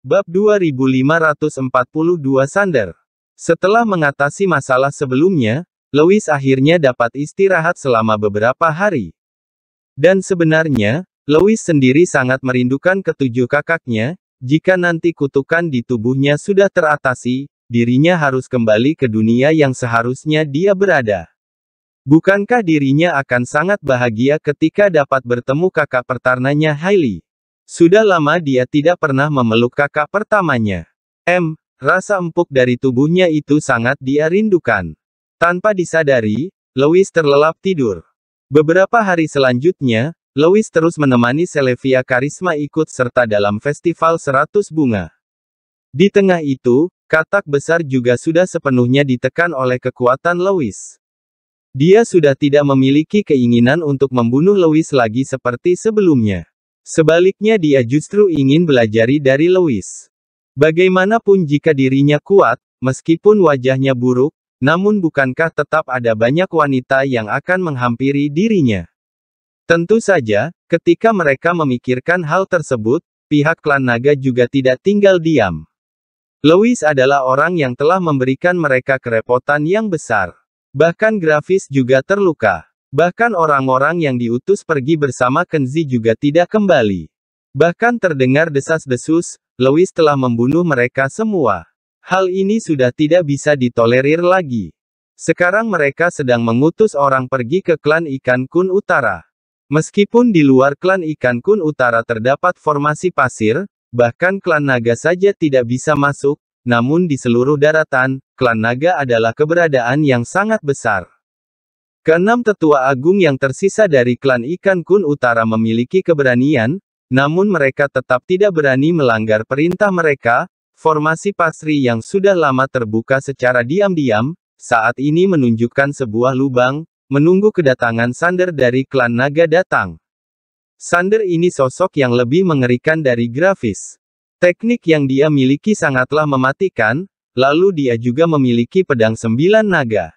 Bab 2542 Sander Setelah mengatasi masalah sebelumnya, Lewis akhirnya dapat istirahat selama beberapa hari. Dan sebenarnya, Lewis sendiri sangat merindukan ketujuh kakaknya, jika nanti kutukan di tubuhnya sudah teratasi, dirinya harus kembali ke dunia yang seharusnya dia berada. Bukankah dirinya akan sangat bahagia ketika dapat bertemu kakak pertarnanya Hailey? Sudah lama dia tidak pernah memeluk kakak pertamanya. M, rasa empuk dari tubuhnya itu sangat dia rindukan. Tanpa disadari, Louis terlelap tidur. Beberapa hari selanjutnya, Louis terus menemani Selevia Karisma ikut serta dalam festival 100 bunga. Di tengah itu, katak besar juga sudah sepenuhnya ditekan oleh kekuatan Louis. Dia sudah tidak memiliki keinginan untuk membunuh Louis lagi seperti sebelumnya. Sebaliknya dia justru ingin belajar dari Louis. Bagaimanapun jika dirinya kuat, meskipun wajahnya buruk, namun bukankah tetap ada banyak wanita yang akan menghampiri dirinya? Tentu saja, ketika mereka memikirkan hal tersebut, pihak klan naga juga tidak tinggal diam. Louis adalah orang yang telah memberikan mereka kerepotan yang besar. Bahkan grafis juga terluka. Bahkan orang-orang yang diutus pergi bersama Kenzi juga tidak kembali. Bahkan terdengar desas-desus, Louis telah membunuh mereka semua. Hal ini sudah tidak bisa ditolerir lagi. Sekarang mereka sedang mengutus orang pergi ke klan ikan kun utara. Meskipun di luar klan ikan kun utara terdapat formasi pasir, bahkan klan naga saja tidak bisa masuk, namun di seluruh daratan, klan naga adalah keberadaan yang sangat besar. Keenam tetua agung yang tersisa dari klan Ikan Kun Utara memiliki keberanian, namun mereka tetap tidak berani melanggar perintah mereka, formasi pasri yang sudah lama terbuka secara diam-diam, saat ini menunjukkan sebuah lubang, menunggu kedatangan Sander dari klan naga datang. Sander ini sosok yang lebih mengerikan dari grafis. Teknik yang dia miliki sangatlah mematikan, lalu dia juga memiliki pedang sembilan naga.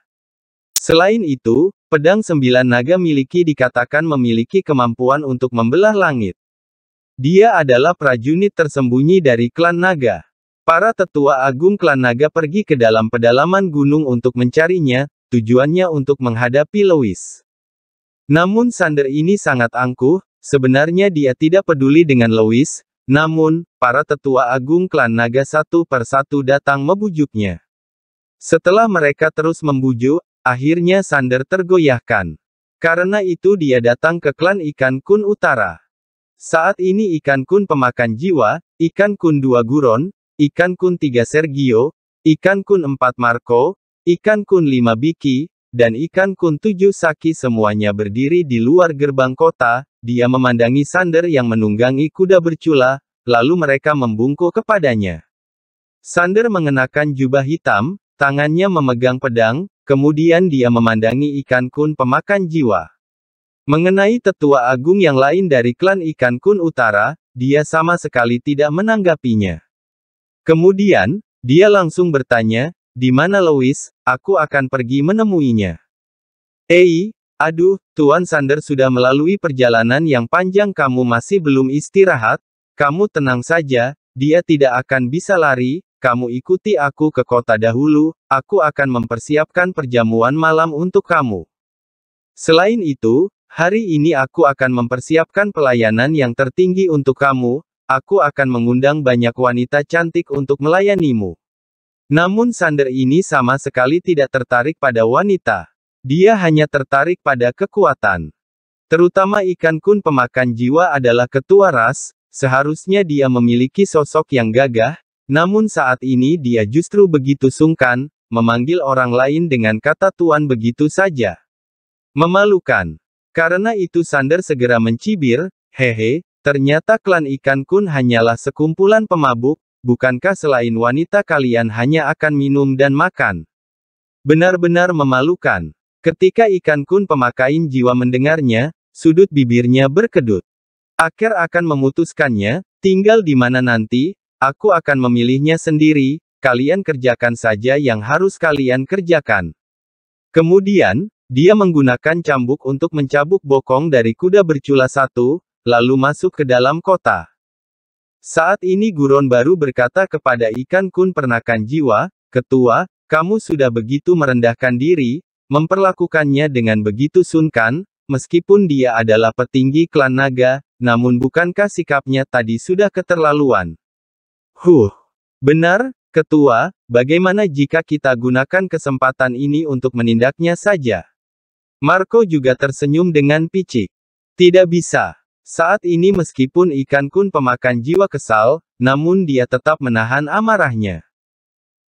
Selain itu, Pedang sembilan naga miliki dikatakan memiliki kemampuan untuk membelah langit. Dia adalah prajurit tersembunyi dari klan naga. Para tetua agung klan naga pergi ke dalam pedalaman gunung untuk mencarinya, tujuannya untuk menghadapi Louis. Namun Sander ini sangat angkuh, sebenarnya dia tidak peduli dengan Louis, namun, para tetua agung klan naga satu persatu datang membujuknya. Setelah mereka terus membujuk, Akhirnya Sander tergoyahkan. Karena itu dia datang ke klan ikan kun utara. Saat ini ikan kun pemakan jiwa, ikan kun dua Guron, ikan kun tiga Sergio, ikan kun empat Marco, ikan kun lima Biki, dan ikan kun tujuh Saki semuanya berdiri di luar gerbang kota, dia memandangi Sander yang menunggangi kuda bercula, lalu mereka membungkuk kepadanya. Sander mengenakan jubah hitam, Tangannya memegang pedang, kemudian dia memandangi ikan kun pemakan jiwa. Mengenai tetua agung yang lain dari klan ikan kun utara, dia sama sekali tidak menanggapinya. Kemudian, dia langsung bertanya, di mana Louis, aku akan pergi menemuinya. Ei, aduh, Tuan Sander sudah melalui perjalanan yang panjang kamu masih belum istirahat, kamu tenang saja, dia tidak akan bisa lari, kamu ikuti aku ke kota dahulu, aku akan mempersiapkan perjamuan malam untuk kamu. Selain itu, hari ini aku akan mempersiapkan pelayanan yang tertinggi untuk kamu, aku akan mengundang banyak wanita cantik untuk melayanimu. Namun Sander ini sama sekali tidak tertarik pada wanita. Dia hanya tertarik pada kekuatan. Terutama ikan kun pemakan jiwa adalah ketua ras, seharusnya dia memiliki sosok yang gagah, namun saat ini dia justru begitu sungkan, memanggil orang lain dengan kata tuan begitu saja. Memalukan. Karena itu Sander segera mencibir, hehe, ternyata klan ikan kun hanyalah sekumpulan pemabuk, bukankah selain wanita kalian hanya akan minum dan makan? Benar-benar memalukan. Ketika ikan kun pemakain jiwa mendengarnya, sudut bibirnya berkedut. Akhir akan memutuskannya, tinggal di mana nanti, Aku akan memilihnya sendiri, kalian kerjakan saja yang harus kalian kerjakan. Kemudian, dia menggunakan cambuk untuk mencabuk bokong dari kuda bercula satu, lalu masuk ke dalam kota. Saat ini Guron baru berkata kepada ikan kun pernakan jiwa, ketua, kamu sudah begitu merendahkan diri, memperlakukannya dengan begitu sunkan, meskipun dia adalah petinggi klan naga, namun bukankah sikapnya tadi sudah keterlaluan? Huh. Benar, Ketua, bagaimana jika kita gunakan kesempatan ini untuk menindaknya saja? Marco juga tersenyum dengan picik. Tidak bisa. Saat ini meskipun ikan kun pemakan jiwa kesal, namun dia tetap menahan amarahnya.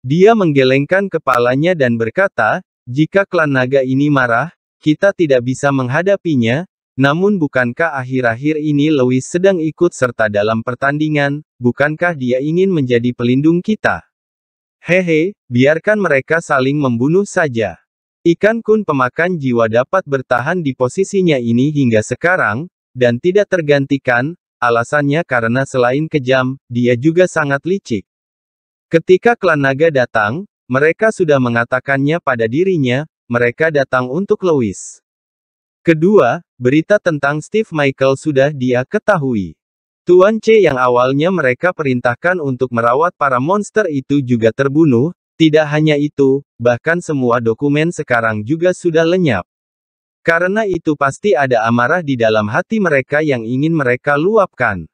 Dia menggelengkan kepalanya dan berkata, jika klan naga ini marah, kita tidak bisa menghadapinya, namun bukankah akhir-akhir ini Lewis sedang ikut serta dalam pertandingan, bukankah dia ingin menjadi pelindung kita? Hehe, biarkan mereka saling membunuh saja. Ikan kun pemakan jiwa dapat bertahan di posisinya ini hingga sekarang, dan tidak tergantikan, alasannya karena selain kejam, dia juga sangat licik. Ketika klan naga datang, mereka sudah mengatakannya pada dirinya, mereka datang untuk Louis. Kedua, berita tentang Steve Michael sudah dia ketahui. Tuan C yang awalnya mereka perintahkan untuk merawat para monster itu juga terbunuh, tidak hanya itu, bahkan semua dokumen sekarang juga sudah lenyap. Karena itu pasti ada amarah di dalam hati mereka yang ingin mereka luapkan.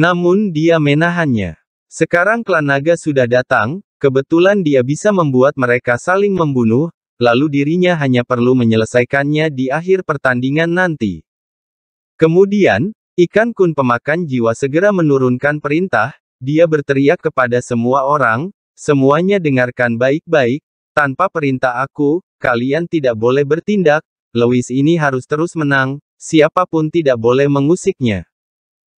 Namun dia menahannya. Sekarang klan naga sudah datang, kebetulan dia bisa membuat mereka saling membunuh, lalu dirinya hanya perlu menyelesaikannya di akhir pertandingan nanti. Kemudian, ikan kun pemakan jiwa segera menurunkan perintah, dia berteriak kepada semua orang, semuanya dengarkan baik-baik, tanpa perintah aku, kalian tidak boleh bertindak, Lewis ini harus terus menang, siapapun tidak boleh mengusiknya.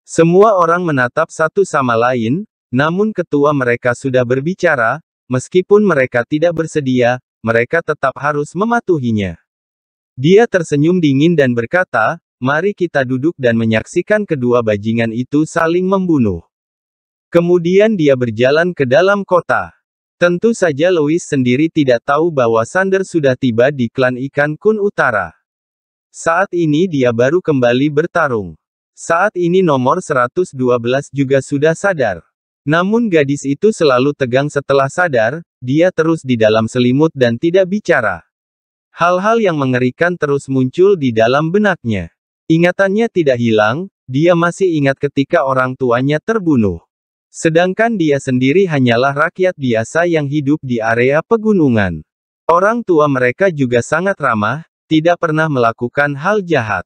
Semua orang menatap satu sama lain, namun ketua mereka sudah berbicara, meskipun mereka tidak bersedia, mereka tetap harus mematuhinya. Dia tersenyum dingin dan berkata, mari kita duduk dan menyaksikan kedua bajingan itu saling membunuh. Kemudian dia berjalan ke dalam kota. Tentu saja Louis sendiri tidak tahu bahwa Sander sudah tiba di klan ikan kun utara. Saat ini dia baru kembali bertarung. Saat ini nomor 112 juga sudah sadar. Namun gadis itu selalu tegang setelah sadar, dia terus di dalam selimut dan tidak bicara. Hal-hal yang mengerikan terus muncul di dalam benaknya. Ingatannya tidak hilang, dia masih ingat ketika orang tuanya terbunuh. Sedangkan dia sendiri hanyalah rakyat biasa yang hidup di area pegunungan. Orang tua mereka juga sangat ramah, tidak pernah melakukan hal jahat.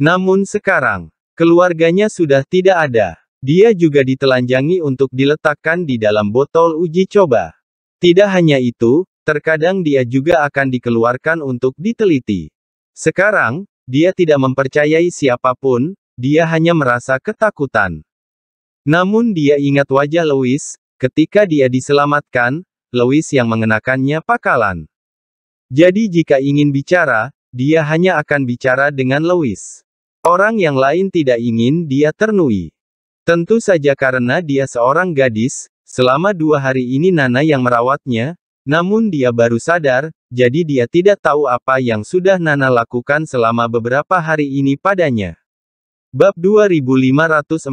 Namun sekarang, keluarganya sudah tidak ada. Dia juga ditelanjangi untuk diletakkan di dalam botol uji coba. Tidak hanya itu, terkadang dia juga akan dikeluarkan untuk diteliti. Sekarang, dia tidak mempercayai siapapun, dia hanya merasa ketakutan. Namun dia ingat wajah Louis, ketika dia diselamatkan, Louis yang mengenakannya pakalan. Jadi jika ingin bicara, dia hanya akan bicara dengan Louis. Orang yang lain tidak ingin dia ternui. Tentu saja karena dia seorang gadis, selama dua hari ini Nana yang merawatnya, namun dia baru sadar, jadi dia tidak tahu apa yang sudah Nana lakukan selama beberapa hari ini padanya. Bab 2543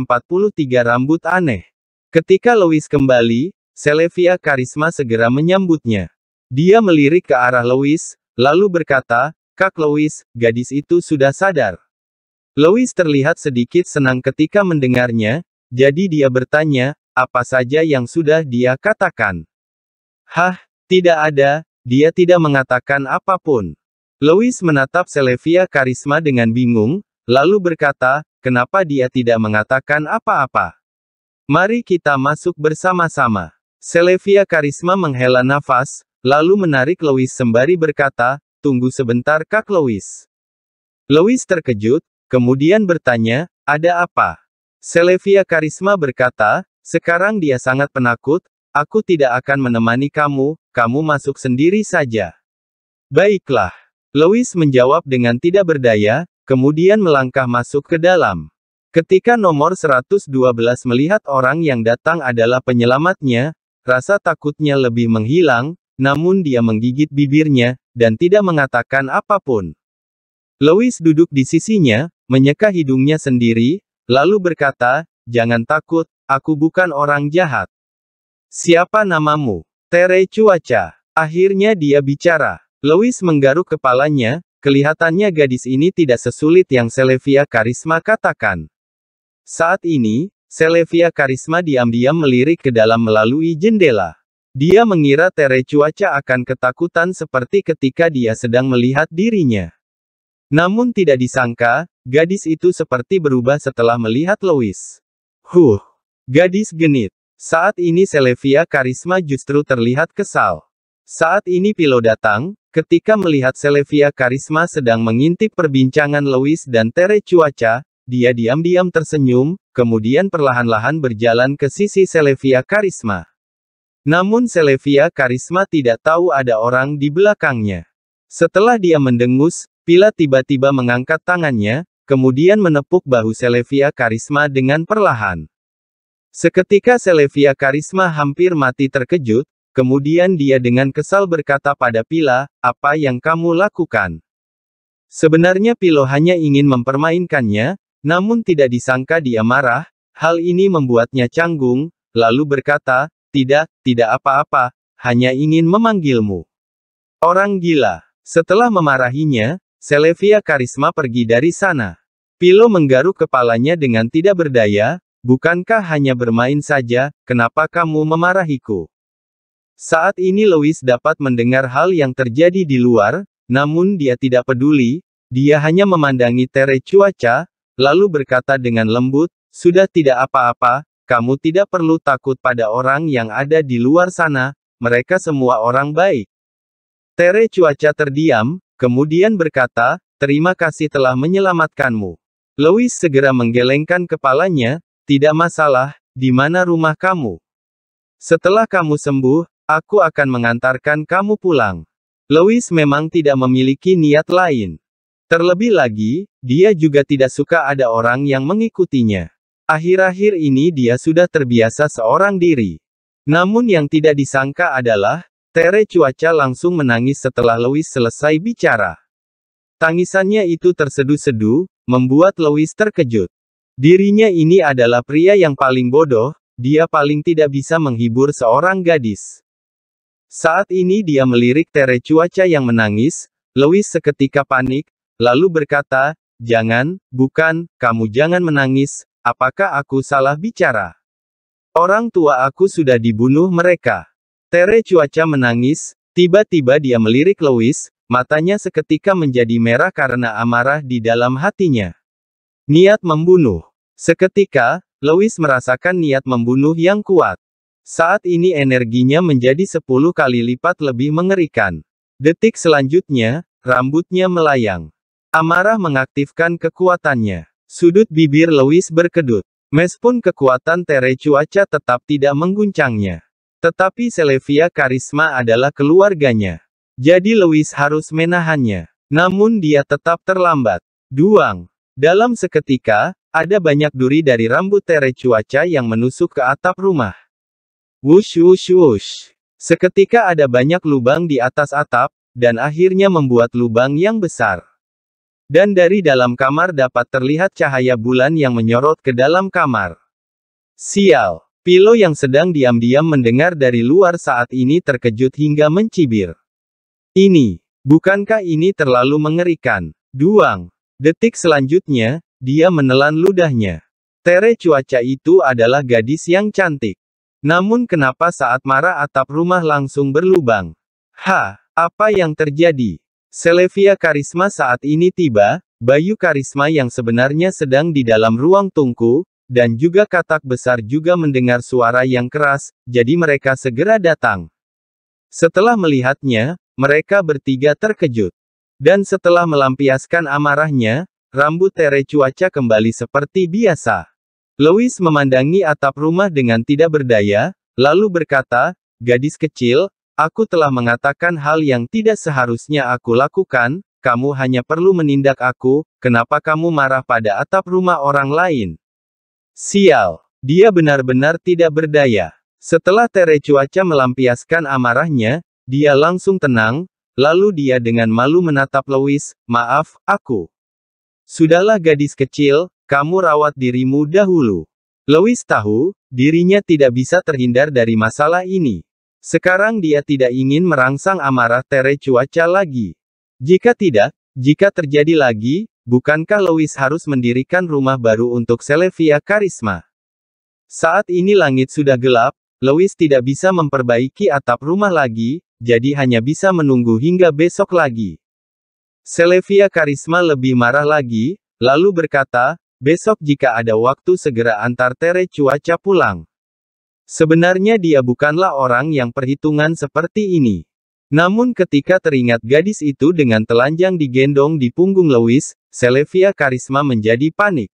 Rambut Aneh Ketika Louis kembali, Selevia Karisma segera menyambutnya. Dia melirik ke arah Louis, lalu berkata, Kak Louis, gadis itu sudah sadar. Louis terlihat sedikit senang ketika mendengarnya, jadi dia bertanya, apa saja yang sudah dia katakan. Hah, tidak ada, dia tidak mengatakan apapun. Louis menatap Selevia Karisma dengan bingung, lalu berkata, kenapa dia tidak mengatakan apa-apa. Mari kita masuk bersama-sama. Selevia Karisma menghela nafas, lalu menarik Louis sembari berkata, tunggu sebentar Kak Louis. Louis terkejut, Kemudian bertanya, ada apa? Selevia Karisma berkata, sekarang dia sangat penakut, aku tidak akan menemani kamu, kamu masuk sendiri saja. Baiklah. Louis menjawab dengan tidak berdaya, kemudian melangkah masuk ke dalam. Ketika nomor 112 melihat orang yang datang adalah penyelamatnya, rasa takutnya lebih menghilang, namun dia menggigit bibirnya, dan tidak mengatakan apapun. Louis duduk di sisinya, menyeka hidungnya sendiri, lalu berkata, Jangan takut, aku bukan orang jahat. Siapa namamu? Tere Cuaca. Akhirnya dia bicara. Louis menggaruk kepalanya, kelihatannya gadis ini tidak sesulit yang Selevia Karisma katakan. Saat ini, Selevia Karisma diam-diam melirik ke dalam melalui jendela. Dia mengira Tere Cuaca akan ketakutan seperti ketika dia sedang melihat dirinya. Namun tidak disangka, gadis itu seperti berubah setelah melihat Louis. Huh, gadis genit. Saat ini Selevia Karisma justru terlihat kesal. Saat ini Pilo datang, ketika melihat Selevia Karisma sedang mengintip perbincangan Louis dan Tere cuaca, dia diam-diam tersenyum, kemudian perlahan-lahan berjalan ke sisi Selevia Karisma. Namun Selevia Karisma tidak tahu ada orang di belakangnya. Setelah dia mendengus, Pila tiba-tiba mengangkat tangannya, kemudian menepuk bahu Selevia Karisma dengan perlahan. Seketika Selevia Karisma hampir mati terkejut, kemudian dia dengan kesal berkata pada Pila, apa yang kamu lakukan? Sebenarnya Pilo hanya ingin mempermainkannya, namun tidak disangka dia marah, hal ini membuatnya canggung, lalu berkata, tidak, tidak apa-apa, hanya ingin memanggilmu. Orang gila. Setelah memarahinya, Selevia Karisma pergi dari sana. Pilo menggaruk kepalanya dengan tidak berdaya, bukankah hanya bermain saja, kenapa kamu memarahiku? Saat ini Louis dapat mendengar hal yang terjadi di luar, namun dia tidak peduli, dia hanya memandangi tere cuaca, lalu berkata dengan lembut, sudah tidak apa-apa, kamu tidak perlu takut pada orang yang ada di luar sana, mereka semua orang baik. Tere cuaca terdiam, Kemudian berkata, terima kasih telah menyelamatkanmu. Louis segera menggelengkan kepalanya, tidak masalah, di mana rumah kamu? Setelah kamu sembuh, aku akan mengantarkan kamu pulang. Louis memang tidak memiliki niat lain. Terlebih lagi, dia juga tidak suka ada orang yang mengikutinya. Akhir-akhir ini dia sudah terbiasa seorang diri. Namun yang tidak disangka adalah, Tere cuaca langsung menangis setelah Louis selesai bicara. Tangisannya itu tersedu-sedu, membuat Louis terkejut. Dirinya ini adalah pria yang paling bodoh, dia paling tidak bisa menghibur seorang gadis. Saat ini dia melirik Tere cuaca yang menangis, Louis seketika panik, lalu berkata, Jangan, bukan, kamu jangan menangis, apakah aku salah bicara? Orang tua aku sudah dibunuh mereka. Tere cuaca menangis, tiba-tiba dia melirik Louis, matanya seketika menjadi merah karena amarah di dalam hatinya. Niat membunuh. Seketika, Louis merasakan niat membunuh yang kuat. Saat ini energinya menjadi 10 kali lipat lebih mengerikan. Detik selanjutnya, rambutnya melayang. Amarah mengaktifkan kekuatannya. Sudut bibir Louis berkedut. Meskipun kekuatan tere cuaca tetap tidak mengguncangnya. Tetapi Selevia Karisma adalah keluarganya. Jadi Louis harus menahannya. Namun dia tetap terlambat. Duang. Dalam seketika, ada banyak duri dari rambut tere cuaca yang menusuk ke atap rumah. Wush wush wush. Seketika ada banyak lubang di atas atap, dan akhirnya membuat lubang yang besar. Dan dari dalam kamar dapat terlihat cahaya bulan yang menyorot ke dalam kamar. Sial. Pilo yang sedang diam-diam mendengar dari luar saat ini terkejut hingga mencibir. Ini, bukankah ini terlalu mengerikan? Duang. Detik selanjutnya, dia menelan ludahnya. Tere cuaca itu adalah gadis yang cantik. Namun kenapa saat marah atap rumah langsung berlubang? Ha, apa yang terjadi? Selevia Karisma saat ini tiba, Bayu Karisma yang sebenarnya sedang di dalam ruang tungku, dan juga katak besar juga mendengar suara yang keras, jadi mereka segera datang. Setelah melihatnya, mereka bertiga terkejut. Dan setelah melampiaskan amarahnya, rambut tere cuaca kembali seperti biasa. Louis memandangi atap rumah dengan tidak berdaya, lalu berkata, Gadis kecil, aku telah mengatakan hal yang tidak seharusnya aku lakukan, kamu hanya perlu menindak aku, kenapa kamu marah pada atap rumah orang lain? Sial! Dia benar-benar tidak berdaya. Setelah Tere Cuaca melampiaskan amarahnya, dia langsung tenang, lalu dia dengan malu menatap Louis, maaf, aku. Sudahlah gadis kecil, kamu rawat dirimu dahulu. Louis tahu, dirinya tidak bisa terhindar dari masalah ini. Sekarang dia tidak ingin merangsang amarah Tere Cuaca lagi. Jika tidak, jika terjadi lagi, Bukankah Louis harus mendirikan rumah baru untuk Selevia Karisma? Saat ini langit sudah gelap, Louis tidak bisa memperbaiki atap rumah lagi, jadi hanya bisa menunggu hingga besok lagi. Selevia Karisma lebih marah lagi, lalu berkata, besok jika ada waktu segera antar Tere cuaca pulang. Sebenarnya dia bukanlah orang yang perhitungan seperti ini. Namun ketika teringat gadis itu dengan telanjang digendong di punggung Louis, Selevia Karisma menjadi panik.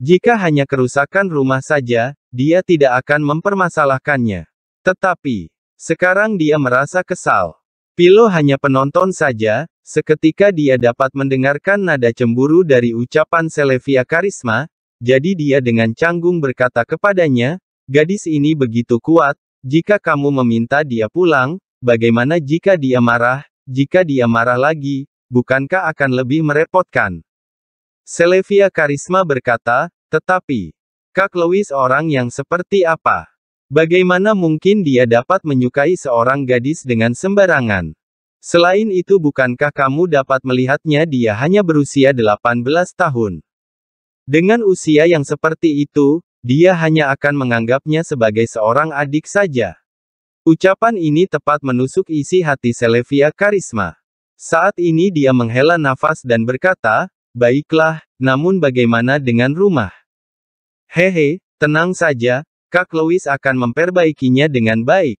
Jika hanya kerusakan rumah saja, dia tidak akan mempermasalahkannya. Tetapi, sekarang dia merasa kesal. Pilo hanya penonton saja, seketika dia dapat mendengarkan nada cemburu dari ucapan Selevia Karisma, jadi dia dengan canggung berkata kepadanya, gadis ini begitu kuat, jika kamu meminta dia pulang, bagaimana jika dia marah, jika dia marah lagi, bukankah akan lebih merepotkan? Selevia Karisma berkata, tetapi, Kak Louis orang yang seperti apa? Bagaimana mungkin dia dapat menyukai seorang gadis dengan sembarangan? Selain itu bukankah kamu dapat melihatnya dia hanya berusia 18 tahun? Dengan usia yang seperti itu, dia hanya akan menganggapnya sebagai seorang adik saja. Ucapan ini tepat menusuk isi hati Selevia Karisma. Saat ini dia menghela nafas dan berkata, Baiklah, namun bagaimana dengan rumah? Hehe, tenang saja, Kak Louis akan memperbaikinya dengan baik.